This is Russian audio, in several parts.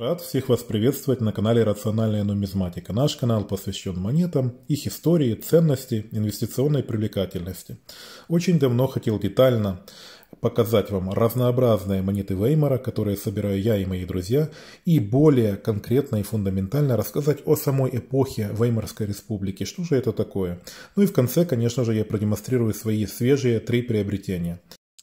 Рад всех вас приветствовать на канале «Рациональная нумизматика». Наш канал посвящен монетам, их истории, ценности, инвестиционной привлекательности. Очень давно хотел детально показать вам разнообразные монеты Веймара, которые собираю я и мои друзья, и более конкретно и фундаментально рассказать о самой эпохе Веймарской республики, что же это такое. Ну и в конце, конечно же, я продемонстрирую свои свежие три приобретения.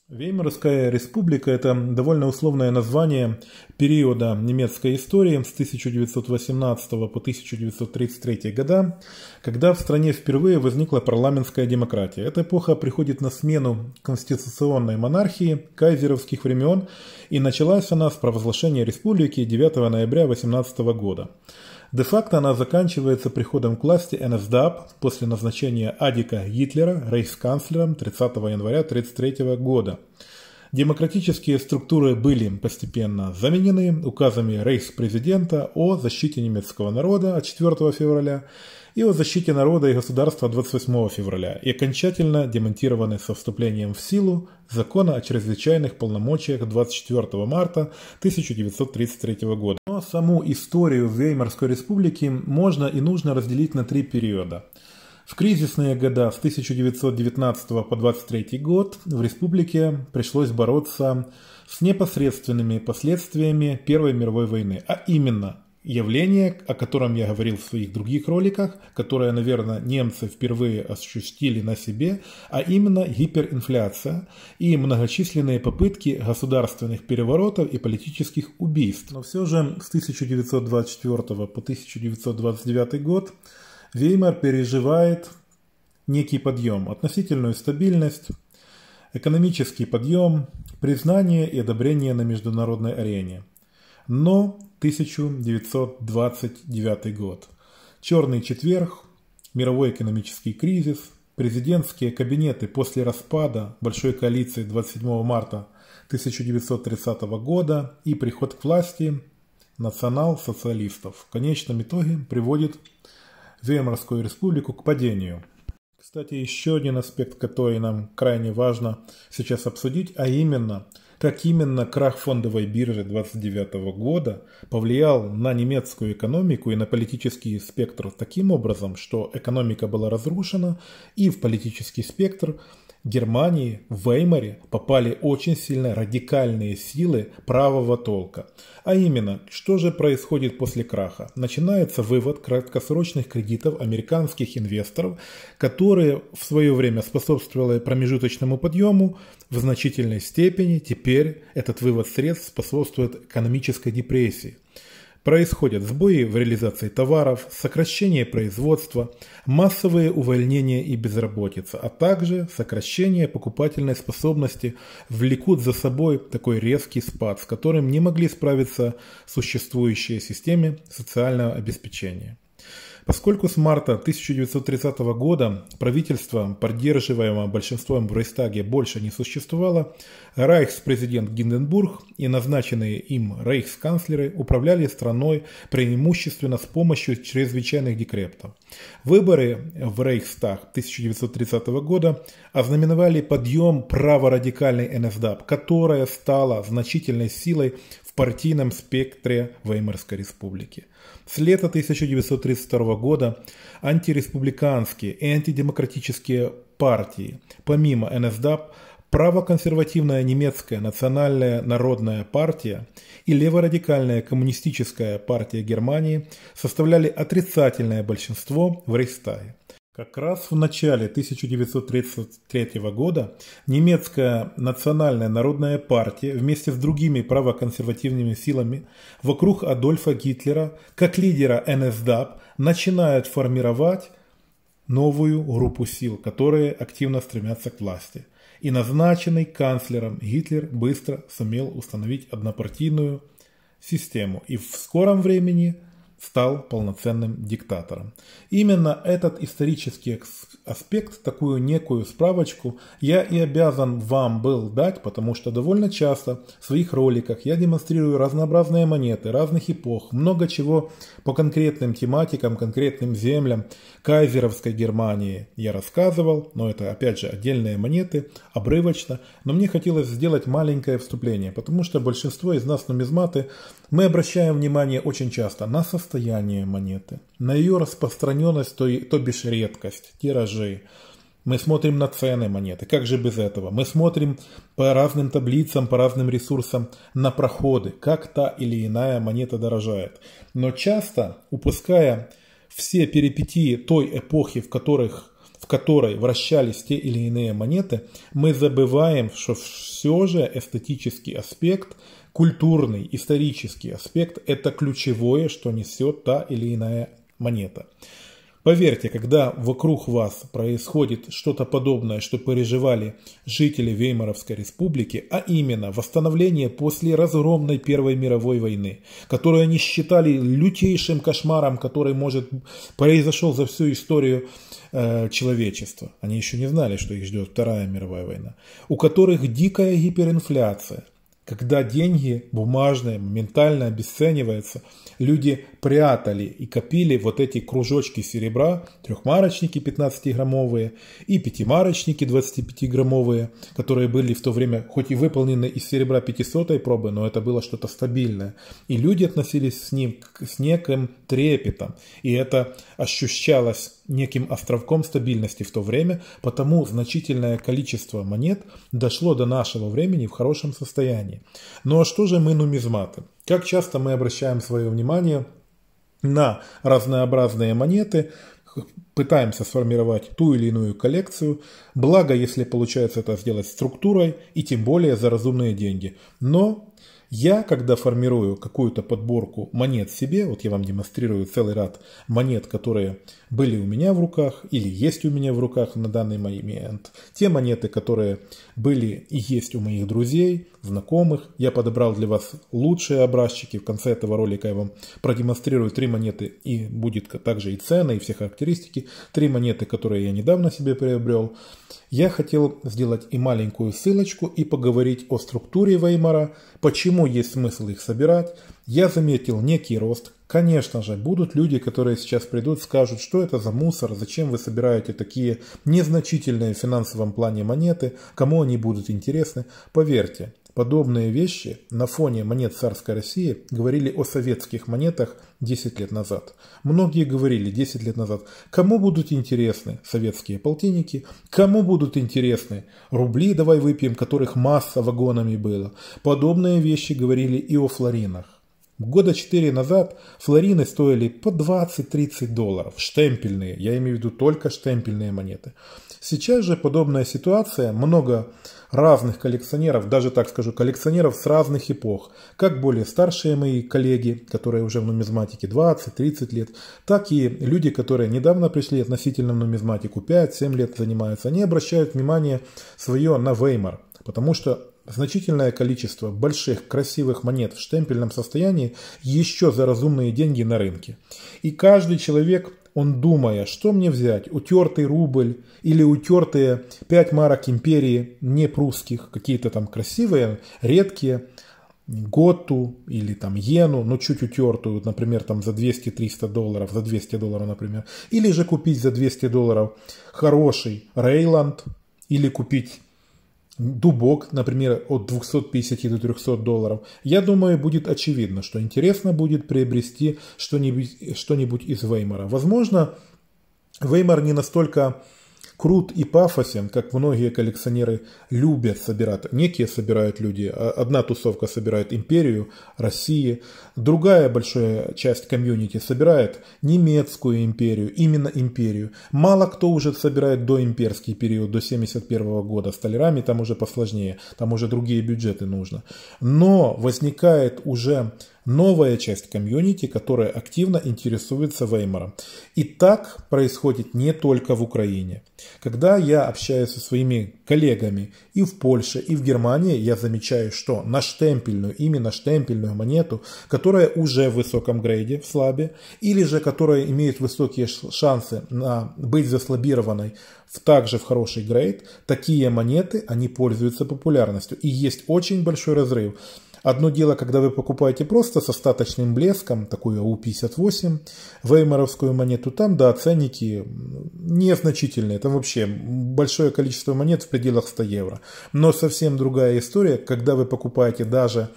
Веймарская республика – это довольно условное название периода немецкой истории с 1918 по 1933 года, когда в стране впервые возникла парламентская демократия. Эта эпоха приходит на смену конституционной монархии кайзеровских времен, и началась она с провозглашения республики 9 ноября 18 года. Де-факто она заканчивается приходом к власти НСДАП после назначения Адика Гитлера рейхсканцлером 30 января 1933 года. Демократические структуры были постепенно заменены указами рейхспрезидента о защите немецкого народа от 4 февраля и о защите народа и государства 28 февраля и окончательно демонтированы со вступлением в силу закона о чрезвычайных полномочиях 24 марта 1933 года. Но саму историю Веймарской республики можно и нужно разделить на три периода. В кризисные года с 1919 по 23 год в республике пришлось бороться с непосредственными последствиями Первой мировой войны, а именно явление, о котором я говорил в своих других роликах, которое, наверное, немцы впервые ощутили на себе, а именно гиперинфляция и многочисленные попытки государственных переворотов и политических убийств. Но все же с 1924 по 1929 год Веймар переживает некий подъем, относительную стабильность, экономический подъем, признание и одобрение на международной арене. Но 1929 год. Черный четверг, мировой экономический кризис, президентские кабинеты после распада Большой коалиции 27 марта 1930 года и приход к власти национал-социалистов в конечном итоге приводит Веймарскую республику к падению. Кстати, еще один аспект, который нам крайне важно сейчас обсудить, а именно – как именно крах фондовой биржи 29 года повлиял на немецкую экономику и на политический спектр таким образом, что экономика была разрушена и в политический спектр Германии в Веймаре попали очень сильно радикальные силы правого толка. А именно, что же происходит после краха? Начинается вывод краткосрочных кредитов американских инвесторов, которые в свое время способствовали промежуточному подъему, в значительной степени теперь этот вывод средств способствует экономической депрессии. Происходят сбои в реализации товаров, сокращение производства, массовые увольнения и безработица, а также сокращение покупательной способности влекут за собой такой резкий спад, с которым не могли справиться существующие системы социального обеспечения. Поскольку с марта 1930 года правительство, поддерживаемое большинством в Рейхстаге, больше не существовало, рейхс-президент Гинденбург и назначенные им рейхсканцлеры управляли страной преимущественно с помощью чрезвычайных декретов. Выборы в Рейхстаг 1930 года ознаменовали подъем праворадикальной НСДАП, которая стала значительной силой партийном спектре Веймарской республики. С лета 1932 года антиреспубликанские и антидемократические партии, помимо НСДАП, правоконсервативная немецкая национальная народная партия и леворадикальная коммунистическая партия Германии составляли отрицательное большинство в Рейхстаге. Как раз в начале 1933 года немецкая национальная народная партия вместе с другими правоконсервативными силами вокруг Адольфа Гитлера, как лидера НСДАП, начинают формировать новую группу сил, которые активно стремятся к власти. И назначенный канцлером Гитлер быстро сумел установить однопартийную систему и в скором времени – стал полноценным диктатором. Именно этот исторический аспект, такую некую справочку, я и обязан вам был дать, потому что довольно часто в своих роликах я демонстрирую разнообразные монеты разных эпох, много чего по конкретным тематикам, конкретным землям кайзеровской Германии я рассказывал, но это опять же отдельные монеты, обрывочно, но мне хотелось сделать маленькое вступление, потому что большинство из нас нумизматы, мы обращаем внимание очень часто на состояние, состояние монеты, на ее распространенность, то, то бишь редкость, тиражи. Мы смотрим на цены монеты, как же без этого? Мы смотрим по разным таблицам, по разным ресурсам на проходы, как та или иная монета дорожает. Но часто, упуская все перипетии той эпохи, в, которых, в которой вращались те или иные монеты, мы забываем, что все же эстетический аспект культурный, исторический аспект – это ключевое, что несет та или иная монета. Поверьте, когда вокруг вас происходит что-то подобное, что переживали жители Веймаровской республики, а именно восстановление после разгромной Первой мировой войны, которую они считали лютейшим кошмаром, который может произошел за всю историю э, человечества. Они еще не знали, что их ждет Вторая мировая война. У которых дикая гиперинфляция – когда деньги бумажные моментально обесцениваются, люди прятали и копили вот эти кружочки серебра, трехмарочники 15-граммовые и пятимарочники 25-граммовые, которые были в то время хоть и выполнены из серебра 500 пробы, но это было что-то стабильное. И люди относились с ним с неким трепетом. И это ощущалось неким островком стабильности в то время, потому значительное количество монет дошло до нашего времени в хорошем состоянии. Ну а что же мы нумизматы? Как часто мы обращаем свое внимание на разнообразные монеты, пытаемся сформировать ту или иную коллекцию, благо если получается это сделать структурой и тем более за разумные деньги. Но я, когда формирую какую-то подборку монет себе, вот я вам демонстрирую целый ряд монет, которые были у меня в руках или есть у меня в руках на данный момент, те монеты, которые были и есть у моих друзей, знакомых, я подобрал для вас лучшие образчики. В конце этого ролика я вам продемонстрирую три монеты и будет также и цены и все характеристики. Три монеты, которые я недавно себе приобрел я хотел сделать и маленькую ссылочку и поговорить о структуре Веймара, почему есть смысл их собирать. Я заметил некий рост. Конечно же, будут люди, которые сейчас придут, скажут, что это за мусор, зачем вы собираете такие незначительные в финансовом плане монеты, кому они будут интересны. Поверьте, Подобные вещи на фоне монет царской России говорили о советских монетах 10 лет назад. Многие говорили 10 лет назад, кому будут интересны советские полтинники, кому будут интересны рубли, давай выпьем, которых масса вагонами было. Подобные вещи говорили и о флоринах. Года 4 назад флорины стоили по 20-30 долларов, штемпельные, я имею в виду только штемпельные монеты. Сейчас же подобная ситуация, много разных коллекционеров, даже так скажу, коллекционеров с разных эпох, как более старшие мои коллеги, которые уже в нумизматике 20-30 лет, так и люди, которые недавно пришли относительно в нумизматику 5-7 лет занимаются, они обращают внимание свое на Веймар, потому что Значительное количество больших красивых монет в штемпельном состоянии еще за разумные деньги на рынке. И каждый человек, он думая, что мне взять, утертый рубль или утертые 5 марок империи, не прусских, какие-то там красивые, редкие, готу или там иену, но ну, чуть утертую, например, там за 200-300 долларов, за 200 долларов, например. Или же купить за 200 долларов хороший Рейланд, или купить дубок, например, от 250 до 300 долларов, я думаю, будет очевидно, что интересно будет приобрести что-нибудь что нибудь из Веймара. Возможно, Веймар не настолько крут и пафосен, как многие коллекционеры любят собирать. Некие собирают люди, а, одна тусовка собирает империю России, другая большая часть комьюнити собирает немецкую империю, именно империю. Мало кто уже собирает до имперский период, до 71 года. С талерами там уже посложнее, там уже другие бюджеты нужно. Но возникает уже новая часть комьюнити, которая активно интересуется Веймаром. И так происходит не только в Украине. Когда я общаюсь со своими коллегами и в Польше, и в Германии, я замечаю, что на штемпельную, именно штемпельную монету, которая уже в высоком грейде, в слабе, или же которая имеет высокие шансы на быть заслабированной в также в хороший грейд, такие монеты, они пользуются популярностью. И есть очень большой разрыв Одно дело, когда вы покупаете просто с остаточным блеском, такую АУ-58, веймаровскую монету, там, да, ценники незначительные. Там вообще большое количество монет в пределах 100 евро. Но совсем другая история, когда вы покупаете даже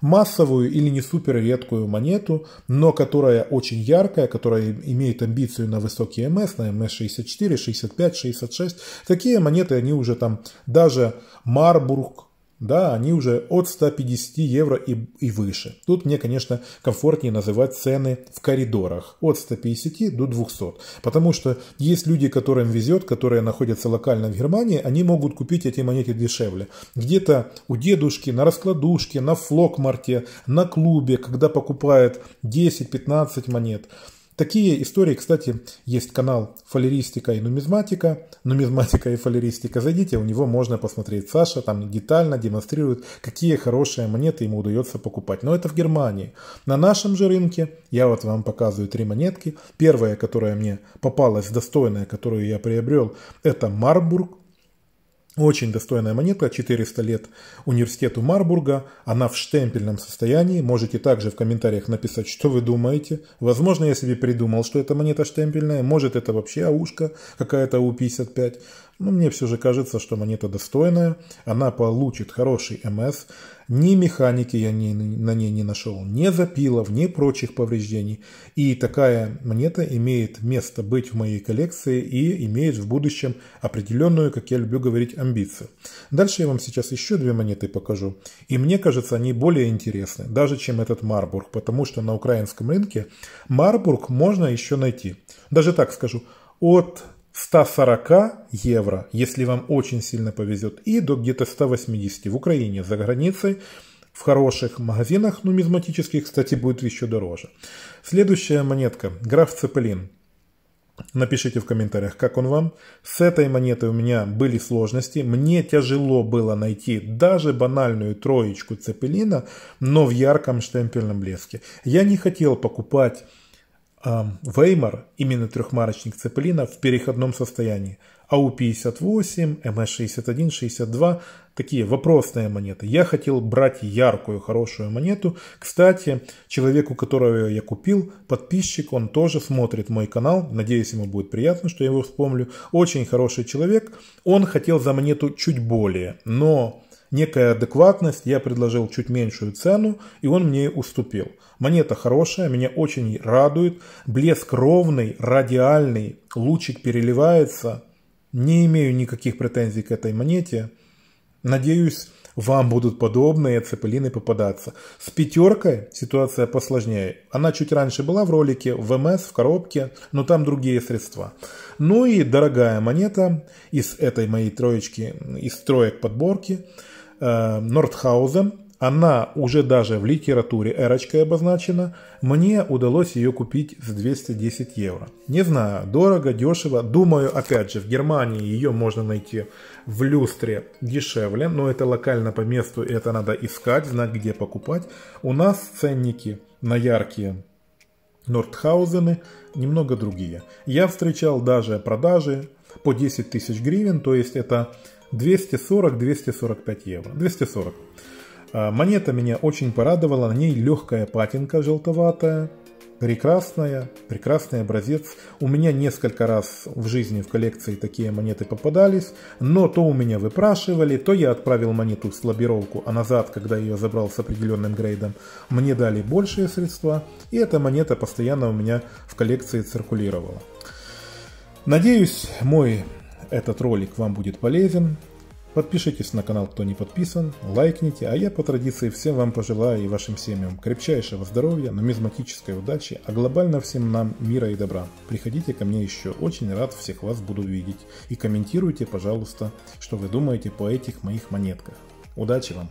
массовую или не супер редкую монету, но которая очень яркая, которая имеет амбицию на высокий МС, на МС-64, 65, 66. Такие монеты, они уже там даже Марбург, да, они уже от 150 евро и, и выше. Тут мне, конечно, комфортнее называть цены в коридорах от 150 до 200. Потому что есть люди, которым везет, которые находятся локально в Германии, они могут купить эти монеты дешевле. Где-то у дедушки, на раскладушке, на флокмарте, на клубе, когда покупают 10-15 монет. Такие истории, кстати, есть канал «Фалеристика и нумизматика». «Нумизматика и фалеристика». Зайдите, у него можно посмотреть. Саша там детально демонстрирует, какие хорошие монеты ему удается покупать. Но это в Германии. На нашем же рынке, я вот вам показываю три монетки. Первая, которая мне попалась достойная, которую я приобрел, это Марбург очень достойная монетка, 400 лет университету Марбурга. Она в штемпельном состоянии. Можете также в комментариях написать, что вы думаете. Возможно, я себе придумал, что эта монета штемпельная. Может, это вообще аушка какая-то У-55. Но мне все же кажется, что монета достойная. Она получит хороший МС. Ни механики я не, на ней не нашел, ни запилов, ни прочих повреждений. И такая монета имеет место быть в моей коллекции и имеет в будущем определенную, как я люблю говорить, амбицию. Дальше я вам сейчас еще две монеты покажу. И мне кажется, они более интересны, даже чем этот Марбург, потому что на украинском рынке Марбург можно еще найти. Даже так скажу, от 140 евро, если вам очень сильно повезет, и до где-то 180 в Украине, за границей, в хороших магазинах нумизматических, кстати, будет еще дороже. Следующая монетка, граф Цепелин. Напишите в комментариях, как он вам. С этой монетой у меня были сложности. Мне тяжело было найти даже банальную троечку цепелина, но в ярком штемпельном блеске. Я не хотел покупать Веймар, именно трехмарочник Цеплина в переходном состоянии. АУ-58, МС-61, 62 – такие вопросные монеты. Я хотел брать яркую, хорошую монету. Кстати, человеку, которого я купил, подписчик, он тоже смотрит мой канал. Надеюсь, ему будет приятно, что я его вспомню. Очень хороший человек. Он хотел за монету чуть более, но некая адекватность, я предложил чуть меньшую цену, и он мне уступил. Монета хорошая, меня очень радует, блеск ровный, радиальный, лучик переливается. Не имею никаких претензий к этой монете. Надеюсь, вам будут подобные цепелины попадаться. С пятеркой ситуация посложнее. Она чуть раньше была в ролике, в МС, в коробке, но там другие средства. Ну и дорогая монета из этой моей троечки, из троек подборки, э, Нордхаузен она уже даже в литературе эрочкой обозначена. Мне удалось ее купить с 210 евро. Не знаю, дорого, дешево. Думаю, опять же, в Германии ее можно найти в люстре дешевле, но это локально по месту, это надо искать, знать, где покупать. У нас ценники на яркие Нордхаузены немного другие. Я встречал даже продажи по 10 тысяч гривен, то есть это 240-245 евро. 240. А, монета меня очень порадовала, на ней легкая патинка желтоватая, прекрасная, прекрасный образец. У меня несколько раз в жизни в коллекции такие монеты попадались, но то у меня выпрашивали, то я отправил монету с слабировку, а назад, когда я ее забрал с определенным грейдом, мне дали большие средства, и эта монета постоянно у меня в коллекции циркулировала. Надеюсь, мой этот ролик вам будет полезен. Подпишитесь на канал, кто не подписан, лайкните, а я по традиции всем вам пожелаю и вашим семьям крепчайшего здоровья, нумизматической удачи, а глобально всем нам мира и добра. Приходите ко мне еще, очень рад всех вас буду видеть. И комментируйте, пожалуйста, что вы думаете по этих моих монетках. Удачи вам!